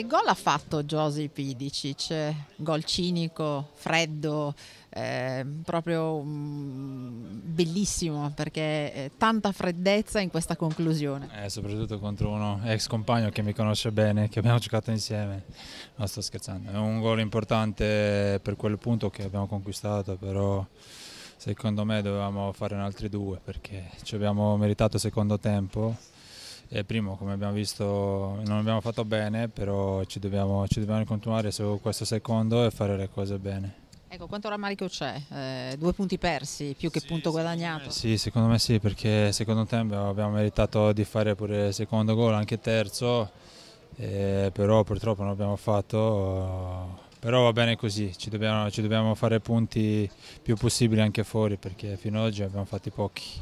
Che gol ha fatto Josi Pidicic? Gol cinico, freddo, eh, proprio mh, mm, bellissimo perché eh, tanta freddezza in questa conclusione. Eh, soprattutto contro uno ex compagno che mi conosce bene, che abbiamo giocato insieme. Non sto scherzando, è un gol importante per quel punto che abbiamo conquistato, però secondo me dovevamo fare altri due perché ci abbiamo meritato il secondo tempo eh, primo, come abbiamo visto, non abbiamo fatto bene, però ci dobbiamo, ci dobbiamo continuare su questo secondo e fare le cose bene. Ecco, quanto rammarico c'è? Eh, due punti persi più che sì, punto guadagnato? sì, secondo me sì, perché secondo tempo abbiamo meritato di fare pure il secondo gol, anche terzo, eh, però purtroppo non abbiamo fatto. Però va bene così, ci dobbiamo, ci dobbiamo fare punti più possibili anche fuori perché fino ad oggi abbiamo fatti pochi.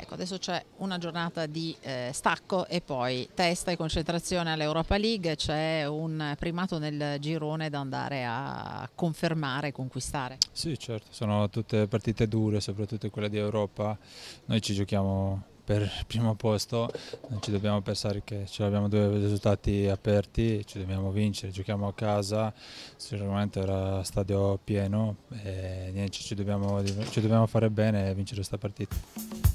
Ecco, adesso c'è una giornata di eh, stacco e poi testa e concentrazione all'Europa League, c'è un primato nel girone da andare a confermare conquistare. Sì, certo, sono tutte partite dure, soprattutto quella di Europa. Noi ci giochiamo per il primo posto, non ci dobbiamo pensare che ce l'abbiamo due risultati aperti, ci dobbiamo vincere, giochiamo a casa, sicuramente era stadio pieno e niente, ci dobbiamo, ci dobbiamo fare bene e vincere questa partita.